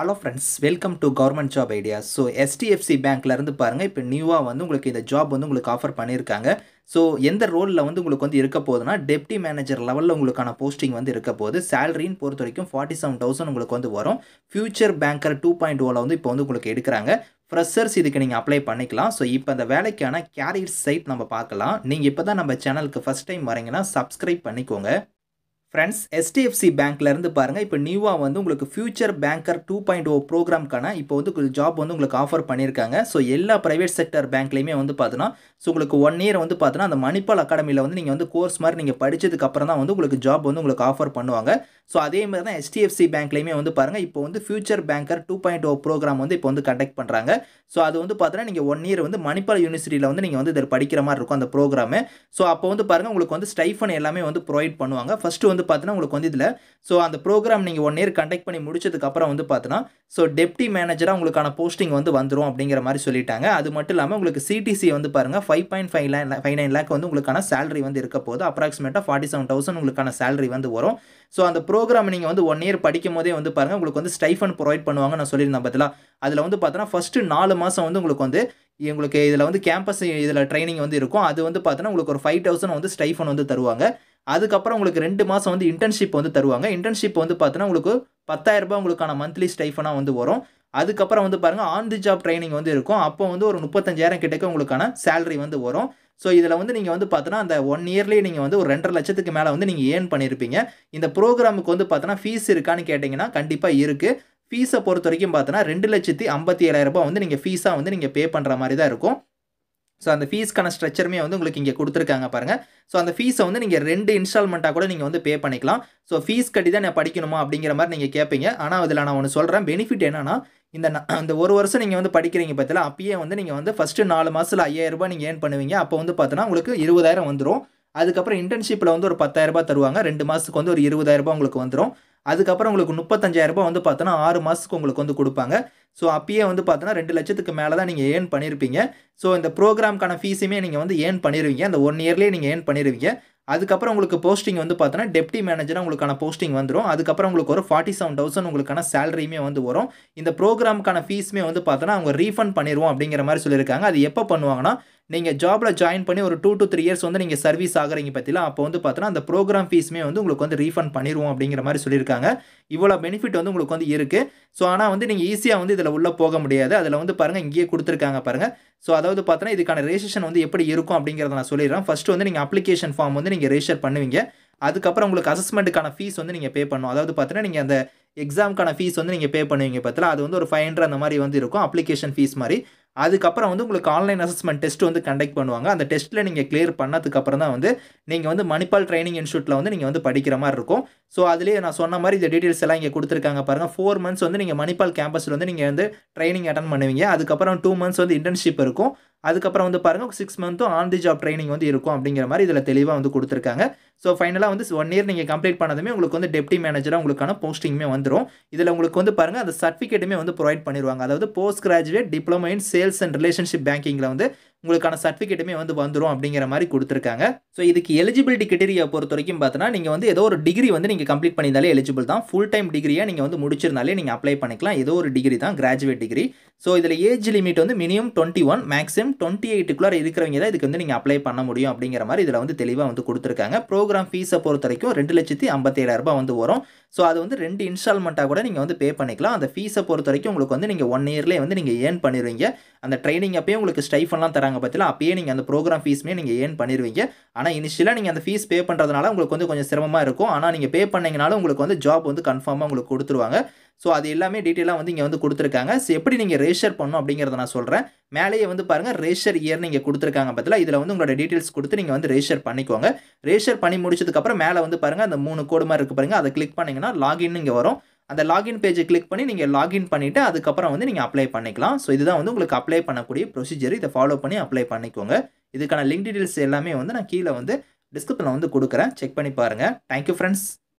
hello friends welcome to government job idea so HDFC பேங்க்லேருந்து பாருங்கள் இப்போ நியூவாக வந்து உங்களுக்கு இந்த ஜாப் வந்து உங்களுக்கு ஆஃபர் பண்ணியிருக்காங்க ஸோ எந்த ரோலில் வந்து உங்களுக்கு வந்து இருக்க போகுதுன்னா டெப்டி மேனேஜர் லெவலில் உங்களுக்கான போஸ்டிங் வந்து இருக்க போகுது சேலரின்னு பொறுத்த வரைக்கும் ஃபார்ட்டி செவன் தௌசண்ட் உங்களுக்கு வந்து வரும் ஃபியூச்சர் பேங்கர் டூ பாயிண்ட் ஓவில் வந்து இப்போ வந்து உங்களுக்கு எடுக்கிறாங்க ஃப்ரெஷர்ஸ் இதுக்கு நீங்கள் அப்ளை பண்ணிக்கலாம் ஸோ இப்போ அந்த வேலைக்கான கேரியர் சைட் நம்ம பார்க்கலாம் நீங்கள் இப்போ தான் நம்ம சேனலுக்கு ஃபஸ்ட் டைம் வரீங்கன்னா சப்ஸ்கிரைப் பண்ணிக்கோங்க ஃப்ரெண்ட்ஸ் எஸ்டிஎஃப்சி பேங்க்லேருந்து பாருங்கள் இப்போ நியூவாக வந்து உங்களுக்கு future banker two point O ப்ரோக்ராம்க்கான இப்போ வந்து ஜாப் வந்து உங்களுக்கு ஆஃபர் பண்ணியிருக்காங்க ஸோ எல்லா ப்ரைவேட் செக்டர் பேங்க்லேயுமே வந்து பார்த்தோன்னா ஸோ உங்களுக்கு ஒன் இயர் வந்து பார்த்தோன்னா அந்த மணிப்பால் அகாடமியில் வந்து நீங்கள் வந்து கோர்ஸ் மாதிரி நீங்கள் படித்ததுக்கப்புறம் தான் வந்து உங்களுக்கு ஜாப் வந்து உங்களுக்கு ஆஃபர் பண்ணுவாங்க ஸோ அதே மாதிரி தான் ஹெச்டிஎஃப்சி பேங்க்லேயுமே வந்து பாருங்கள் இப்போ வந்து future banker two point O program வந்து இப்போ வந்து கண்டக்ட் பண்ணுறாங்க ஸோ அது வந்து பார்த்தீங்கன்னா நீங்கள் ஒன் இயர் வந்து மணிப்பால் யூனிவர்சிட்டியில் வந்து நீங்கள் வந்து இதில் படிக்கிற மாதிரி இருக்கும் அந்த ப்ரோக்ராமு ஸோ அப்போ வந்து பாருங்கள் உங்களுக்கு வந்து ஸ்டைஃபன் எல்லாமே வந்து ப்ரொவைட் பண்ணுவாங்க ஃபஸ்ட்டு வந்து பார்த்தீங்கன்னா உங்களுக்கு வந்து இதில் ஸோ அந்த ப்ரோக்ராம் நீங்கள் ஒன் இயர் கண்டக்ட் பண்ணி முடிச்சதுக்கப்புறம் வந்து பார்த்தீங்கன்னா ஸோ டெப்டி மேனேஜராக உங்களுக்கான போஸ்டிங் வந்து வந்துடும் அப்படிங்கிற மாதிரி சொல்லிட்டாங்க அது மட்டும் இல்லாமல் உங்களுக்கு சிடிசி வந்து பாருங்கள் ஃபைவ் பாயிண்ட் ஃபைவ் லேன் ஃபைவ் நைன் லேக் வந்து உங்களுக்கான சேலரி வந்து இருக்க போது அப்ராக்சிமேட்டாக ஃபார்ட்டி செவன் தௌசண்ட் உங்களுக்கான சேலரி வந்து வரும் ஸோ அந்த ப்ரோ ப்ரோக்ராம் நீங்கள் வந்து ஒன் இயர் படிக்கும் போதே வந்து பாருங்கள் உங்களுக்கு வந்து ஸ்டைஃபன் ப்ரொவைட் பண்ணுவாங்க நான் சொல்லியிருந்தேன் பார்த்தீங்களா அதில் வந்து பார்த்தோன்னா ஃபஸ்ட்டு நாலு மாதம் வந்து உங்களுக்கு வந்து உங்களுக்கு இதில் வந்து கேம்பஸ் இதில் ட்ரைனிங் வந்து இருக்கும் அது வந்து பார்த்தோன்னா உங்களுக்கு ஒரு ஃபைவ் தௌசண்ட் வந்து ஸ்டைஃபன் வந்து தருவாங்க அதுக்கப்புறம் உங்களுக்கு ரெண்டு மாதம் வந்து இன்டர்ன்ஷிப் வந்து தருவாங்க இன்டர்ன்ஷிப் வந்து பார்த்தோன்னா உங்களுக்கு பத்தாயிரரூபா உங்களுக்கான மந்த்லி ஸ்டைஃபனாக வந்து வரும் அதுக்கப்புறம் வந்து பாருங்கள் ஆன் தி ஜாப் ட்ரைனிங் வந்து இருக்கும் அப்போ வந்து ஒரு முப்பத்தஞ்சாயிரம் கிட்டக்கு உங்களுக்கான சேலரி வந்து வரும் ஸோ இதில் வந்து நீங்கள் வந்து பார்த்தோன்னா அந்த ஒன் இயர்லேயே நீங்கள் வந்து ஒரு ரெண்டரை லட்சத்துக்கு மேலே வந்து நீங்கள் ஏர்ன் பண்ணியிருப்பீங்க இந்த ப்ரோக்ராமுக்கு வந்து பார்த்தோன்னா ஃபீஸ் இருக்கான்னு கேட்டிங்கன்னா கண்டிப்பாக இருக்குது ஃபீஸை பொறுத்த வரைக்கும் பார்த்தோன்னா ரெண்டு லட்சத்தி ஐம்பத்தி ஏழாயிரரூபா வந்து நீங்கள் ஃபீஸாக வந்து நீங்கள் பே பண்ணுற மாதிரி தான் இருக்கும் ஸோ அந்த ஃபீஸ்க்கான ஸ்ட்ரக்சருமே வந்து உங்களுக்கு இங்கே கொடுத்துருக்காங்க பாருங்கள் ஸோ அந்த ஃபீஸை வந்து நீங்கள் ரெண்டு இன்ஸ்டால்மெண்ட்டாக கூட நீங்கள் வந்து பே பண்ணிக்கலாம் ஸோ ஃபீஸ் கட்டி தான் நான் படிக்கணுமா அப்படிங்கிற மாதிரி நீங்கள் கேட்பீங்க ஆனால் அதில் நான் ஒன்று சொல்கிறேன் பெனிஃபிட் என்னென்னா இந்த அந்த ஒரு வருஷம் நீங்கள் வந்து படிக்கிறீங்க பார்த்தீங்க அப்பயே வந்து நீங்கள் வந்து ஃபஸ்ட்டு நாலு மாதத்தில் ரூபாய் நீங்கள் ஏர்ன் பண்ணுவீங்க அப்போ வந்து பார்த்தோன்னா உங்களுக்கு இருபதாயிரம் வந்துடும் அதுக்கப்புறம் இன்டர்ன்ஷிப்பில் வந்து ஒரு ரூபாய் தருவாங்க ரெண்டு மாதத்துக்கு வந்து ஒரு இருபதாயிரரூபா உங்களுக்கு வந்துடும் அதுக்கப்புறம் உங்களுக்கு முப்பத்தஞ்சாயிரரூபா வந்து பார்த்தோன்னா ஆறு மாதத்துக்கு உங்களுக்கு வந்து கொடுப்பாங்க ஸோ அப்பயே வந்து பார்த்தோன்னா ரெண்டு லட்சத்துக்கு மேலே தான் நீங்கள் ஏர்ன் பண்ணியிருப்பீங்க ஸோ இந்த ப்ரோக்ராம்க்கான ஃபீஸுமே நீங்கள் வந்து ஏர்ன் பண்ணிடுவீங்க அந்த ஒன் இயர்லேயே நீங்கள் ஏர்ன் பண்ணிடுவீங்க அதுக்கப்புறம் உங்களுக்கு போஸ்டிங் வந்து பார்த்தோன்னா டெப்டி மேனேஜராக உங்களுக்கான போஸ்டிங் வந்துடும் அதுக்கப்புறம் உங்களுக்கு ஒரு ஃபார்ட்டி செவன் தௌசண்ட் உங்களுக்கான சேலரியுமே வந்து வரும் இந்த ப்ரோக்ராமுக்கான ஃபீஸுமே வந்து பார்த்தோன்னா அவங்க ரீஃபண்ட் பண்ணிடுவோம் அப்படிங்கிற மாதிரி சொல்லியிருக்காங்க அது எப்போ பண்ணுவாங்கன்னா நீங்கள் ஜாபில் ஜாயின் பண்ணி ஒரு டூ டு த்ரீ இயர்ஸ் வந்து நீங்கள் சர்வீஸ் ஆகிறீங்க பற்றிலாம் அப்போ வந்து பார்த்தோன்னா அந்த ப்ரோக்ராம் ஃபீஸுமே வந்து உங்களுக்கு வந்து ரீஃபண்ட் பண்ணிடுவோம் அப்படிங்கிற மாதிரி சொல்லியிருக்காங்க இவ்வளோ பெனிஃபிட் வந்து உங்களுக்கு வந்து இருக்குது ஸோ ஆனால் வந்து நீங்கள் ஈஸியாக வந்து இதில் உள்ளே போக முடியாது அதில் வந்து பாருங்கள் இங்கேயே கொடுத்துருக்காங்க பாருங்கள் ஸோ அதாவது பார்த்தோன்னா இதுக்கான ரெஜிஸ்ட்ரேஷன் வந்து எப்படி இருக்கும் அப்படிங்கிறத நான் சொல்லிடுறேன் ஃபஸ்ட்டு வந்து நீங்கள் அப்ளிகேஷன் ஃபார்ம் வந்து நீங்கள் ரெஜிஸ்டர் பண்ணுவீங்க அதுக்கப்புறம் உங்களுக்கு அசஸ்மெண்ட்டுக்கான ஃபீஸ் வந்து நீங்கள் பே பண்ணணும் அதாவது பார்த்தீங்கன்னா நீங்கள் அந்த எக்ஸாமுக்கான ஃபீஸ் வந்து நீங்கள் பே பண்ணுவீங்க பார்த்தீங்களா அது வந்து ஒரு ஃபைவ் ஹண்ட்ரட் அந்த மாதிரி வந்து இருக்கும் அப்ளிகேஷன் ஃபீஸ் மாதிரி அதுக்கப்புறம் வந்து உங்களுக்கு ஆன்லைன் அசஸ்மெண்ட் டெஸ்ட் வந்து கண்டக்ட் பண்ணுவாங்க அந்த டெஸ்ட்டில் நீங்கள் கிளியர் பண்ணதுக்கப்புறம் தான் வந்து நீங்கள் வந்து மணிப்பால் ட்ரைனிங் இன்ஸ்டியூட்டில் வந்து நீங்கள் வந்து படிக்கிற மாதிரி இருக்கும் ஸோ அதுலேயே நான் சொன்ன மாதிரி இந்த டீட்டெயில்ஸ் எல்லாம் இங்கே கொடுத்துருக்காங்க பாருங்கள் ஃபோர் மந்த்ஸ் வந்து நீங்கள் மணிப்பால் கேம்பஸில் வந்து நீங்கள் வந்து ட்ரைனிங் அட்டன் பண்ணுவீங்க அதுக்கப்புறம் டூ மந்த்ஸ் வந்து இன்டர்ன்ஷிப் இருக்கும் அதுக்கப்புறம் வந்து பாருங்கள் சிக்ஸ் மந்த்தும் ஆன் தி ஜாப் ட்ரைனிங் வந்து இருக்கும் அப்படிங்கிற மாதிரி இதில் தெளிவாக வந்து கொடுத்துருக்காங்க ஸோ ஃபைனலாக வந்து ஒன் இயர் நீங்கள் கம்ப்ளீட் பண்ணதுமே உங்களுக்கு வந்து டெப்டி மேனேஜராக உங்களுக்கான போஸ்டிங்குமே வந்துடும் இதில் உங்களுக்கு வந்து பாருங்கள் அந்த சர்டிஃபிகேட்டுமே வந்து ப்ரொவைட் பண்ணிடுவாங்க அதாவது post graduate diploma in sales and relationship பேங்கிங்கில் வந்து உங்களுக்கான சர்டிஃபிகேட்டுமே வந்து வந்துடும் அப்படிங்கிற மாதிரி கொடுத்துருக்காங்க ஸோ இதுக்கு எலிஜிபிலிட்டி கிட்டேரியா பொறுத்த வரைக்கும் பார்த்தோன்னா நீங்கள் வந்து ஏதோ ஒரு டிகிரி வந்து நீங்கள் கம்ப்ளீட் பண்ணியிருந்தாலே எலிஜிபிள் தான் ஃபுல் டைம் டிகிரியாக நீங்கள் வந்து முடிச்சிருந்தாலே நீங்கள் அப்ளை பண்ணிக்கலாம் ஏதோ ஒரு டிகிரி தான் கிராஜுவேட் டிகிரி ஸோ இதில் ஏஜ் லிமிட் வந்து minimum twenty one maximum twenty எயிட்டுக்குள்ளே இருக்கிறவங்க தான் இதுக்கு வந்து நீங்கள் அப்ளை பண்ண முடியும் அப்படிங்கிற மாதிரி இதில் வந்து தெளிவாக வந்து கொடுத்துருக்காங்க ப்ரோக்ராம் ஃபீஸை பொறுத்த வரைக்கும் ரெண்டு லட்சத்தி ஐம்பத்தேழாயிரரூபா வந்து வரும் ஸோ அது வந்து ரெண்டு இன்ஸ்டால்மெண்ட்டாக கூட நீங்கள் வந்து பே பண்ணிக்கலாம் அந்த ஃபீஸை பொறுத்த வரைக்கும் உங்களுக்கு வந்து நீங்கள் ஒன் இயர்லேயே வந்து நீங்கள் ஏர்ன் பண்ணிடுவீங்க அந்த ட்ரைனிங் அப்பயும் உங்களுக்கு ஸ்டைஃபன்லாம் தராங்க பண்ணுறாங்க பார்த்தீங்களா அப்பயே நீங்கள் அந்த ப்ரோக்ராம் ஃபீஸ்மே நீங்கள் ஏர்ன் பண்ணிடுவீங்க ஆனால் இனிஷியலாக நீங்கள் அந்த ஃபீஸ் பே பண்ணுறதுனால உங்களுக்கு வந்து கொஞ்சம் சிரமமாக இருக்கும் ஆனால் நீங்கள் பே பண்ணிங்கனாலும் உங்களுக்கு வந்து ஜாப் வந்து கன்ஃபார்மாக உங்களுக்கு கொடுத்துருவாங்க ஸோ அது எல்லாமே டீட்டெயிலாக வந்து இங்கே வந்து கொடுத்துருக்காங்க ஸோ எப்படி நீங்கள் ரேஷர் பண்ணணும் அப்படிங்கிறத நான் சொல்கிறேன் மேலேயே வந்து பாருங்கள் ரேஷர் இயர் நீங்கள் கொடுத்துருக்காங்க பார்த்தீங்களா இதில் வந்து உங்களோட டீட்டெயில்ஸ் கொடுத்து நீங்கள் வந்து ரேஷர் பண்ணிக்கோங்க ரேஷர் பண்ணி முடிச்சதுக்கப்புறம் மேலே வந்து பாருங்கள் அந்த மூணு கோடு மாதிரி இருக்குது பாருங்கள் அதை கிளிக் பண்ணிங்கன்னா லாகின் இங்கே வரும் அந்த லாகின் பேஜை கிளிக் பண்ணி நீங்கள் லாகின் பண்ணிவிட்டு அதுக்கப்புறம் வந்து நீங்கள் அப்ளை பண்ணிக்கலாம் ஸோ இதுதான் வந்து உங்களுக்கு அப்ளை பண்ணக்கூடிய ப்ரொசீஜர் இதை ஃபாலோ பண்ணி அப்ளை பண்ணிக்கோங்க இதுக்கான லிங்க் டீட்டெயில்ஸ் எல்லாமே வந்து நான் கீழே வந்து டிஸ்கிரிப்ஷனில் வந்து கொடுக்குறேன் செக் பண்ணி பாருங்கள் தேங்க்யூ ஃப்ரெண்ட்ஸ்